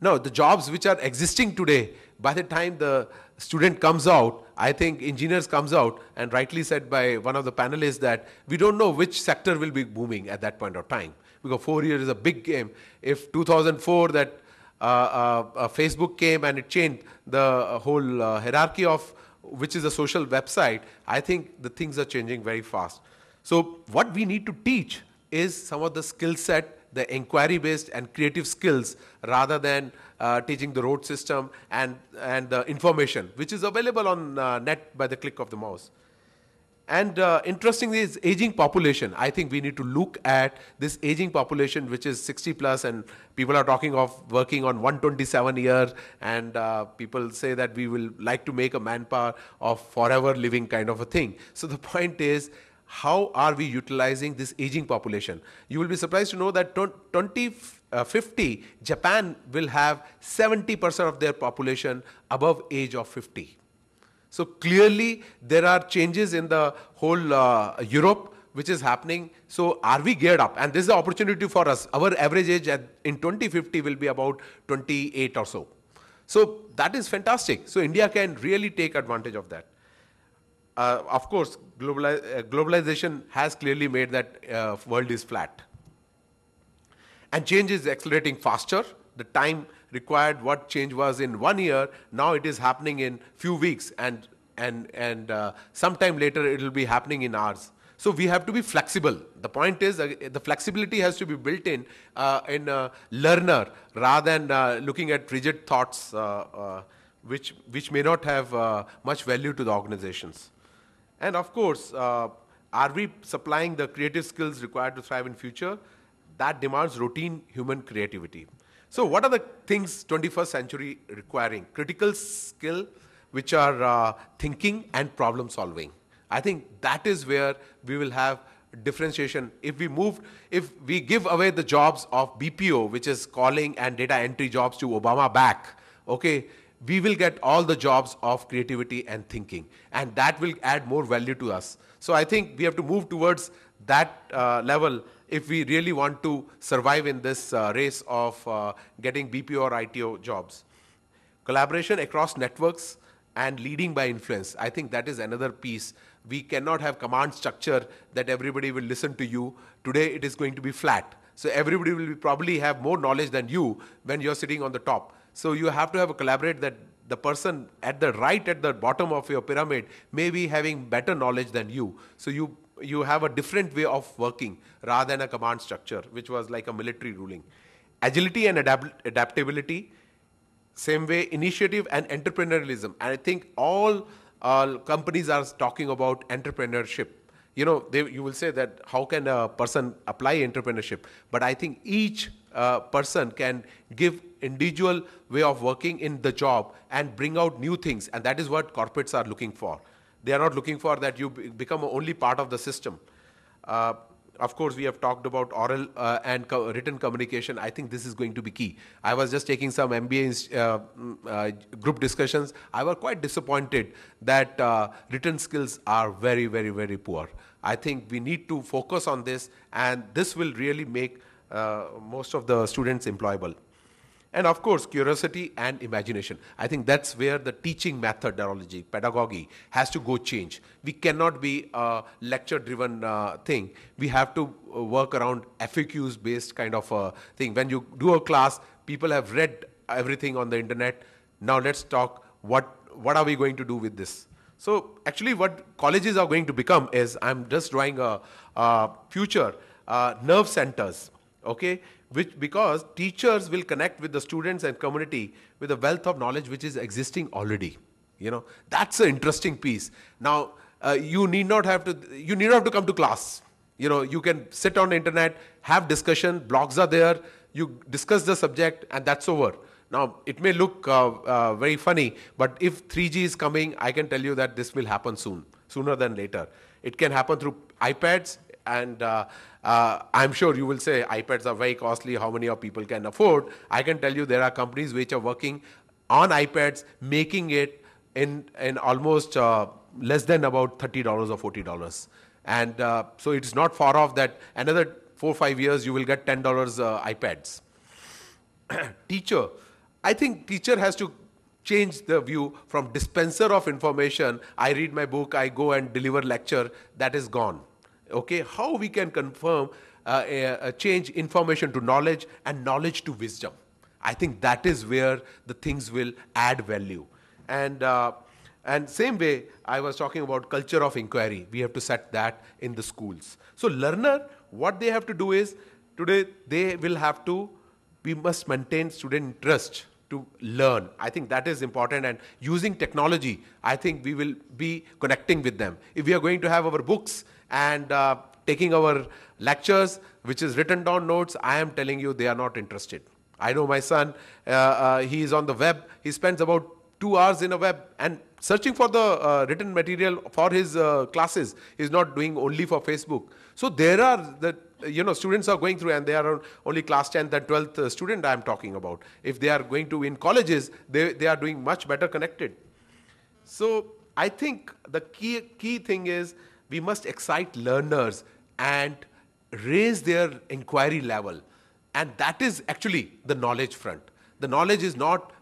No, the jobs which are existing today, by the time the student comes out, I think engineers comes out, and rightly said by one of the panelists that we don't know which sector will be booming at that point of time. Because four years is a big game. If 2004 that uh, uh, uh, Facebook came and it changed the whole uh, hierarchy of which is a social website, I think the things are changing very fast. So what we need to teach is some of the skill set the inquiry based and creative skills rather than uh, teaching the road system and, and the information, which is available on uh, net by the click of the mouse. And uh, interestingly, is aging population. I think we need to look at this aging population, which is 60 plus, and people are talking of working on 127 year, and uh, people say that we will like to make a manpower of forever living kind of a thing. So the point is, how are we utilizing this aging population? You will be surprised to know that 2050, uh, Japan will have 70% of their population above age of 50. So clearly there are changes in the whole uh, Europe which is happening. So are we geared up? And this is the opportunity for us. Our average age at, in 2050 will be about 28 or so. So that is fantastic. So India can really take advantage of that uh, of course, uh, globalization has clearly made that uh, world is flat. And change is accelerating faster. The time required what change was in one year, now it is happening in few weeks and, and, and uh, sometime later it will be happening in hours. So we have to be flexible. The point is uh, the flexibility has to be built in uh, in a learner rather than looking at rigid thoughts which, which may not have much value to the organizations. And of course, uh, are we supplying the creative skills required to thrive in future? That demands routine human creativity. So what are the things 21st century requiring? Critical skill, which are uh, thinking and problem solving. I think that is where we will have differentiation. If we move, if we give away the jobs of BPO, which is calling and data entry jobs to Obama back, okay, we will get all the jobs of creativity and thinking. And that will add more value to us. So I think we have to move towards that uh, level if we really want to survive in this uh, race of uh, getting BPO or ITO jobs. Collaboration across networks and leading by influence. I think that is another piece. We cannot have command structure that everybody will listen to you. Today it is going to be flat. So everybody will probably have more knowledge than you when you're sitting on the top. So you have to have a collaborate that the person at the right at the bottom of your pyramid may be having better knowledge than you. So you you have a different way of working rather than a command structure, which was like a military ruling. Agility and adapt- adaptability, same way, initiative and entrepreneurialism. And I think all uh, companies are talking about entrepreneurship you know they, you will say that how can a person apply entrepreneurship but i think each uh, person can give individual way of working in the job and bring out new things and that is what corporates are looking for they are not looking for that you become only part of the system uh, of course we have talked about oral uh, and co written communication i think this is going to be key i was just taking some mba uh, mm, uh, group discussions i was quite disappointed that written skills are very very very poor i think we need to focus on this and this will really make uh, most of the students employable. And of course, curiosity and imagination. I think that's where the teaching methodology, pedagogy, has to go change. We cannot be a lecture driven uh, thing. We have to uh, work around FAQs based kind of a thing. When you do a class, people have read everything on the internet. Now let's talk what, what are we going to do with this? So, actually, what colleges are going to become is I'm just drawing a, a future uh, nerve centers okay which because teachers will connect with the students and community with a wealth of knowledge which is existing already you know that's an interesting piece now uh, you need not have to you need not have to come to class you know you can sit on the internet have discussion blogs are there you discuss the subject and that's over now it may look uh, uh, very funny but if 3g is coming i can tell you that this will happen soon sooner than later it can happen through ipads and uh, uh, I'm sure you will say iPads are very costly, how many of people can afford? I can tell you there are companies which are working on iPads, making it in, in almost uh, less than about $30 or $40. And uh, so it's not far off that another four five years you will get $10 uh, iPads. teacher, I think teacher has to change the view from dispenser of information, I read my book, I go and deliver lecture, that is gone okay how we can confirm uh, a, a change information to knowledge and knowledge to wisdom i think that is where the things will add value and uh, and same way i was talking about culture of inquiry we have to set that in the schools so learner what they have to do is today they will have to we must maintain student interest to learn. I think that is important. And using technology, I think we will be connecting with them. If we are going to have our books and uh, taking our lectures, which is written down notes, I am telling you they are not interested. I know my son, uh, uh, he is on the web, he spends about two hours in a web and searching for the uh, written material for his uh, classes is not doing only for Facebook. So there are the you know students are going through and they are only class 10th and 12th uh, student I am talking about. If they are going to in colleges, they, they are doing much better connected. So I think the key key thing is we must excite learners and raise their inquiry level. And that is actually the knowledge front. The knowledge is not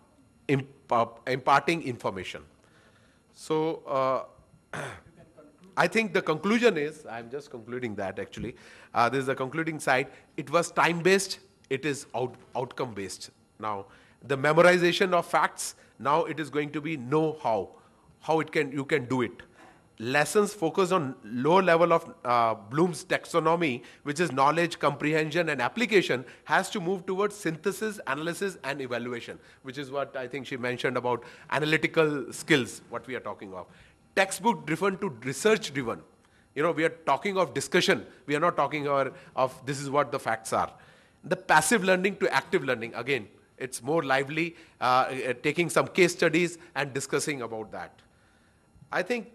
imparting information. So, uh, I think the conclusion is I'm just concluding that actually. Uh, this is the concluding side. It was time based, it is out, outcome based. Now, the memorization of facts, now it is going to be know how, how it can you can do it lessons focused on low level of uh, bloom's taxonomy which is knowledge comprehension and application has to move towards synthesis analysis and evaluation which is what i think she mentioned about analytical skills what we are talking of textbook driven to research driven you know we are talking of discussion we are not talking of this is what the facts are the passive learning to active learning again it's more lively uh, taking some case studies and discussing about that i think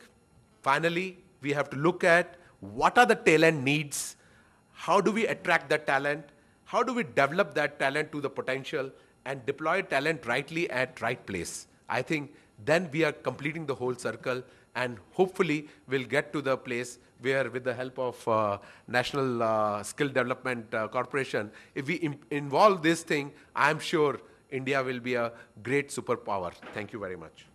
Finally, we have to look at what are the talent needs, how do we attract that talent, how do we develop that talent to the potential, and deploy talent rightly at right place. I think then we are completing the whole circle and hopefully we'll get to the place where with the help of uh, national uh, skill development uh, corporation if we involve this thing i am sure india will be a great superpower thank you very much